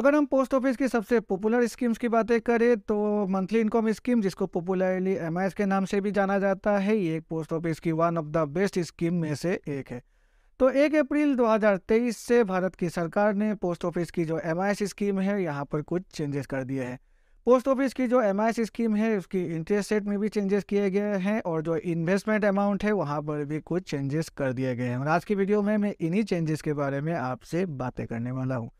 अगर हम post office की सबसे पॉपुलर स्कीम्स की बातें करें तो मंथली इनकम स्कीम जिसको पॉपुलरली एम के नाम से भी जाना जाता है ये एक पोस्ट ऑफिस की one of the best scheme में से एक है तो एक अप्रैल 2023 से भारत की सरकार ने पोस्ट ऑफिस की जो एम स्कीम है यहाँ पर कुछ चेंजेस कर दिए हैं पोस्ट ऑफिस की जो एम स्कीम है उसकी इंटरेस्ट रेट में भी चेंजेस किए गए हैं और जो इन्वेस्टमेंट अमाउंट है वहाँ पर भी कुछ चेंजेस कर दिए गए हैं और आज की वीडियो में मैं इन्हीं चेंजेस के बारे में आपसे बातें करने वाला हूँ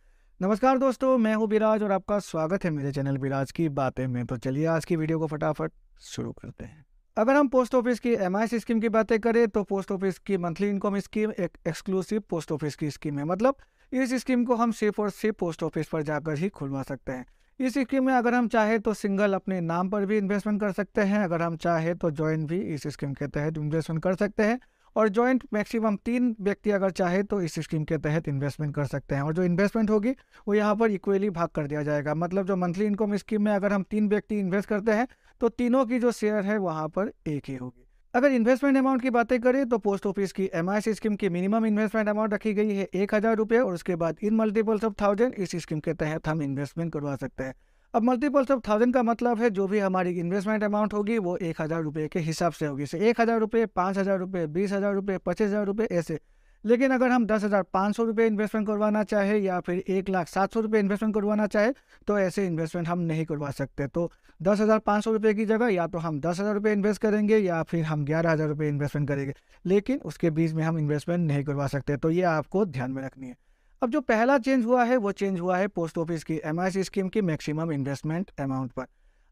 नमस्कार दोस्तों मैं हूं बिराज और आपका स्वागत है मेरे चैनल बिराज की बातें में तो चलिए आज की वीडियो को फटाफट शुरू करते हैं अगर हम पोस्ट ऑफिस की एम स्कीम की बातें करें तो पोस्ट ऑफिस की मंथली इनकम स्कीम एक एक्सक्लूसिव पोस्ट ऑफिस की स्कीम है मतलब इस स्कीम को हम सिर्फ और सिर्फ पोस्ट ऑफिस पर जाकर ही खुलवा सकते हैं इस स्कीम में अगर हम चाहे तो सिंगल अपने नाम पर भी इन्वेस्टमेंट कर सकते हैं अगर हम चाहे तो ज्वाइन भी इस स्कीम के तहत इन्वेस्टमेंट कर सकते हैं और जॉइंट मैक्सिमम तीन व्यक्ति अगर चाहे तो इस स्कीम के तहत इन्वेस्टमेंट कर सकते हैं और जो इन्वेस्टमेंट होगी वो यहाँ पर इक्वली भाग कर दिया जाएगा मतलब जो मंथली इनकम स्कीम में अगर हम तीन व्यक्ति इन्वेस्ट करते हैं तो तीनों की जो शेयर है वहाँ पर एक ही होगी अगर इन्वेस्टमेंट अमाउंट की बातें करें तो पोस्ट ऑफिस की एम स्कीम की मिनिमम इन्वेस्टमेंट अमाउंट रखी गई है एक हज़ार रुपये और उसके बाद इन मल्टीपल्स ऑफ थाउजेंड इस स्कीम के तहत हम इन्वेस्टमेंट करवा सकते हैं अब मल्टीपल्स ऑफ थाउजेंड का मतलब है जो भी हमारी इन्वेस्टमेंट अमाउंट होगी वो एक हज़ार रुपये के हिसाब से होगी एक हज़ार रुपये पाँच हज़ार रुपये बीस हज़ार रुपये पच्चीस हज़ार रुपये ऐसे लेकिन अगर हम दस हज़ार पाँच सौ रुपये इन्वेस्टमेंट करवाना चाहे या फिर एक लाख सात सौ रुपये इन्वेस्टमेंट करवाना चाहे तो ऐसे इन्वेस्टमेंट हम नहीं करवा सकते तो दस हज़ार पाँच सौ रुपये की जगह या तो हम दस हज़ार रुपये इन्वेस्ट करेंगे या फिर हम ग्यारह हज़ार रुपये इन्वेस्टमेंट करेंगे लेकिन उसके बीच में हम इन्वेस्टमेंट नहीं करवा सकते तो ये आपको ध्यान में रखनी है अब जो पहला चेंज हुआ है वो चेंज हुआ है पोस्ट ऑफिस की एम स्कीम की मैक्सिमम इन्वेस्टमेंट अमाउंट पर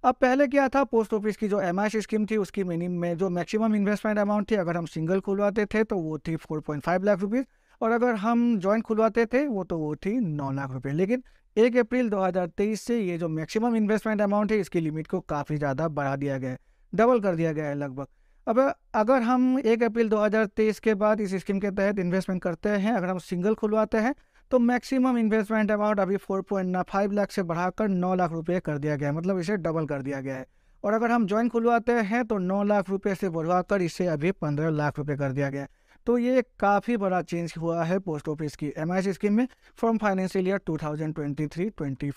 अब पहले क्या था पोस्ट ऑफिस की जो एम स्कीम थी उसकी मिनिमम में जो मैक्सिमम इन्वेस्टमेंट अमाउंट थी अगर हम सिंगल खुलवाते थे तो वो थी four point five lakh rupees और अगर हम जॉइंट खुलवाते थे वो तो वो थी नौ लाख रुपये लेकिन एक अप्रैल 2023 से ये जो मैक्सिमम इन्वेस्टमेंट अमाउंट है इसकी लिमिट को काफ़ी ज़्यादा बढ़ा दिया गया है डबल कर दिया गया है लगभग अब अगर हम एक अप्रैल 2023 के बाद इस स्कीम के तहत इन्वेस्टमेंट करते हैं अगर हम सिंगल खुलवाते हैं तो मैक्सिमम इन्वेस्टमेंट अमाउंट अभी फोर पॉइंट फाइव लाख से बढ़ाकर नौ लाख रुपये कर दिया गया है मतलब इसे डबल कर दिया गया है और अगर हम ज्वाइन खुलवाते हैं तो नौ लाख रुपये से बढ़वाकर इसे अभी पंद्रह लाख रुपये कर दिया गया है तो ये काफ़ी बड़ा चेंज हुआ है पोस्ट ऑफिस की एम स्कीम में from financial year two thousand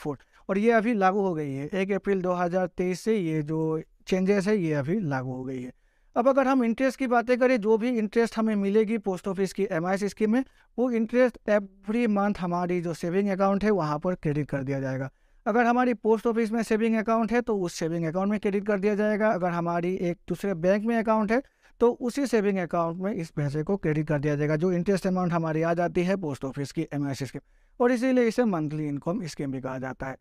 और ये अभी लागू हो गई है एक अप्रैल 2023 से ये जो चेंजेस है ये अभी लागू हो गई है अब अगर हम इंटरेस्ट की बातें करें जो भी इंटरेस्ट हमें मिलेगी पोस्ट ऑफिस की एम स्कीम में वो इंटरेस्ट एवरी मंथ हमारी जो सेविंग अकाउंट है वहाँ पर क्रेडिट कर दिया जाएगा अगर हमारी पोस्ट ऑफिस में सेविंग अकाउंट है तो उस सेविंग अकाउंट में क्रेडिट कर दिया जाएगा अगर हमारी एक दूसरे बैंक में अकाउंट है तो उसी सेविंग अकाउंट में इस पैसे को क्रेडिट कर दिया जाएगा जो इंटरेस्ट अमाउंट हमारी आ जाती है पोस्ट ऑफिस की एम स्कीम और इसीलिए इसे मंथली इनकम स्कीम भी कहा जाता है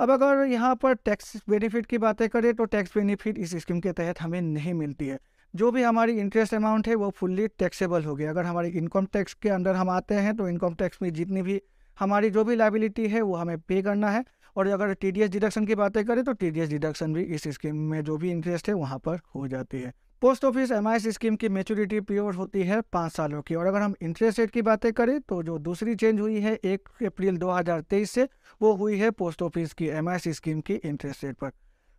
अब अगर यहाँ पर टैक्स बेनिफिट की बातें करें तो टैक्स बेनिफिट इस स्कीम के तहत हमें नहीं मिलती है जो भी हमारी इंटरेस्ट अमाउंट है वो फुल्ली टैक्सेबल होगी अगर हमारी इनकम टैक्स के अंदर हम आते हैं तो इनकम टैक्स में जितनी भी हमारी जो भी लाइबिलिटी है वो हमें पे करना है और अगर टी डी एस डिडक्शन की बातें करें तो टी डी एस डिडक्शन भी इस स्कीम में जो भी इंटरेस्ट है वहाँ पर हो जाती है पोस्ट ऑफिस एम स्कीम की मेच्योरिटी पीरियड होती है पाँच सालों की और अगर हम इंटरेस्ट रेट की बातें करें तो जो दूसरी चेंज हुई है एक अप्रैल 2023 से वो हुई है पोस्ट ऑफिस की एम स्कीम की इंटरेस्ट रेट पर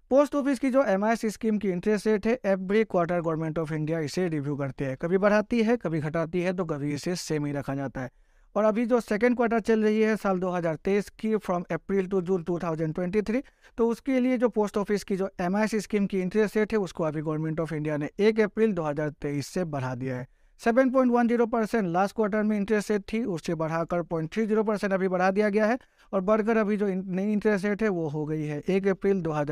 पोस्ट ऑफिस की जो एम स्कीम की इंटरेस्ट रेट है every quarter government of India इसे रिव्यू करते है कभी बढ़ाती है कभी घटाती है तो कभी इसे सेम ही रखा जाता है और अभी जो सेकेंड क्वार्टर चल रही है साल 2023 की फ्रॉम अप्रैल टू जून 2023 तो उसके लिए जो पोस्ट ऑफिस की जो एम स्कीम की इंटरेस्ट रेट है उसको अभी गवर्नमेंट ऑफ इंडिया ने एक अप्रैल 2023 से बढ़ा दिया है 7.10 परसेंट लास्ट क्वार्टर में इंटरेस्ट रेट थी उससे बढ़ाकर पॉइंट परसेंट अभी बढ़ा दिया गया है और बढ़कर अभी जो नई इंटरेस्ट रेट है वो हो गई है एक अप्रैल दो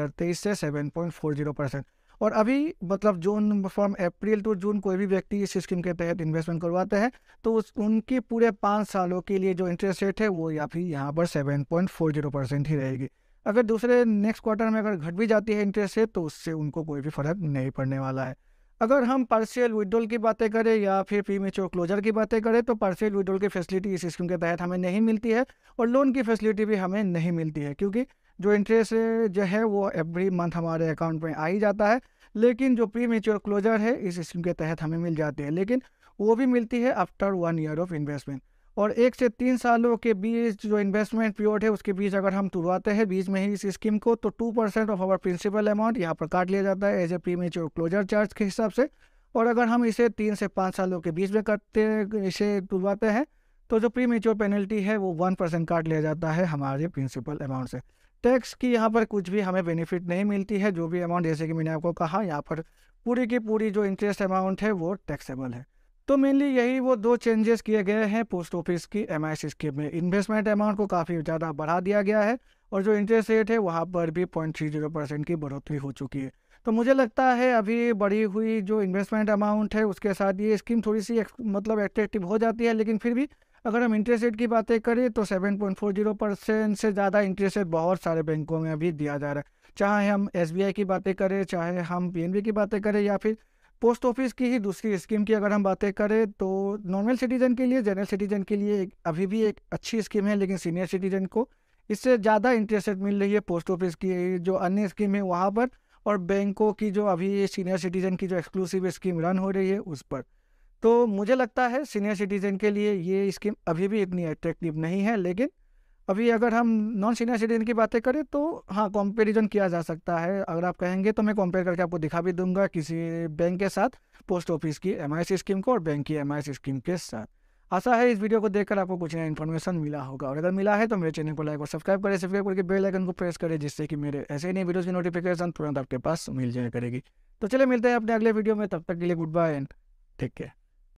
से सेवन परसेंट और अभी मतलब जून फ्रॉम अप्रैल टू जून कोई भी व्यक्ति इस स्कीम के तहत इन्वेस्टमेंट करवाते हैं तो उस उनकी पूरे पाँच सालों के लिए जो इंटरेस्ट रेट है वो या फिर यहाँ पर seven point four zero percent ही रहेगी अगर दूसरे नेक्स्ट क्वार्टर में अगर घट भी जाती है इंटरेस्ट रेट तो उससे उनको कोई भी फर्क नहीं पड़ने वाला है अगर हम पार्सियल विड्रोल की बातें करें या फिर प्री मेच्योर क्लोजर की बातें करें तो पार्सियल विड्रोल की फैसिलिटी इस स्कीम के तहत हमें नहीं मिलती है और लोन की फैसिलिटी भी हमें नहीं मिलती है क्योंकि जो इंटरेस्ट जो है वो एवरी मंथ हमारे अकाउंट में आ ही जाता है लेकिन जो प्री मेच्योर क्लोजर है इस स्कीम के तहत हमें मिल जाती है लेकिन वो भी मिलती है after one year of investment और एक से तीन सालों के बीच जो इन्वेस्टमेंट पीरियड है उसके बीच अगर हम तुरवाते हैं बीच में ही इस स्कीम को तो two percent of our principal amount यहाँ पर काट लिया जाता है as a premature closure charge के हिसाब से और अगर हम इसे तीन से पाँच सालों के बीच में करते इसे तुलवाते हैं तो जो प्री मेच्योर पेनल्टी है वो वन परसेंट काट लिया जाता है हमारे प्रिंसिपल अमाउंट से टैक्स की यहाँ पर कुछ भी हमें बेनिफिट नहीं मिलती है जो भी अमाउंट जैसे कि मैंने आपको कहा यहाँ पर पूरी की पूरी जो इंटरेस्ट अमाउंट है वो टैक्सेबल है तो मेनली यही वो दो चेंजेस किए गए हैं पोस्ट ऑफिस की एम आई स्कीम में इन्वेस्टमेंट अमाउंट को काफ़ी ज़्यादा बढ़ा दिया गया है और जो इंटरेस्ट रेट है वहाँ पर भी पॉइंट थ्री जीरो परसेंट की बढ़ोतरी हो चुकी है तो मुझे लगता है अभी बढ़ी हुई जो इन्वेस्टमेंट अमाउंट है उसके साथ ये स्कीम थोड़ी सी मतलब एट्रेक्टिव हो जाती है लेकिन फिर भी अगर हम इंटरेस्ट रेट की बातें करें तो 7.40 परसेंट से ज़्यादा इंटरेस्ट रेट बहुत सारे बैंकों में अभी दिया जा रहा है चाहे हम एस की बातें करें चाहे हम पी की बातें करें या फिर पोस्ट ऑफिस की ही दूसरी स्कीम की अगर हम बातें करें तो नॉर्मल सिटीजन के लिए जनरल सिटीजन के लिए अभी भी एक अच्छी स्कीम है लेकिन सीनियर सिटीजन को इससे ज़्यादा इंटरेस्ट रेट मिल रही है पोस्ट ऑफिस की जो अन्य स्कीम है वहाँ पर और बैंकों की जो अभी सीनियर सिटीजन की जो एक्सक्लूसिव स्कीम रन हो रही है उस पर तो मुझे लगता है सीनियर सिटीज़न के लिए ये स्कीम अभी भी इतनी अट्रैक्टिव नहीं है लेकिन अभी अगर हम नॉन सीनियर सिटीजन की बातें करें तो हाँ कंपैरिजन किया जा सकता है अगर आप कहेंगे तो मैं कंपेयर करके आपको दिखा भी दूंगा किसी बैंक के साथ पोस्ट ऑफिस की एम स्कीम को और बैंक की एम स्कीम के साथ आशा है इस वीडियो को देखकर आपको कुछ नया इन्फॉर्मेशन मिला होगा और अगर मिला है तो मेरे चैनल को लाइक और सब्सक्राइब करें सब्सक्राइब करके बेल आइकन को प्रेस करें जिससे कि मेरे ऐसे ही नई वीडियोज़ की नोटिफिकेशन तुरंत आपके पास मिल जाए करेगी तो चले मिलते हैं अपने अगले वीडियो में तब तक के लिए goodbye and take care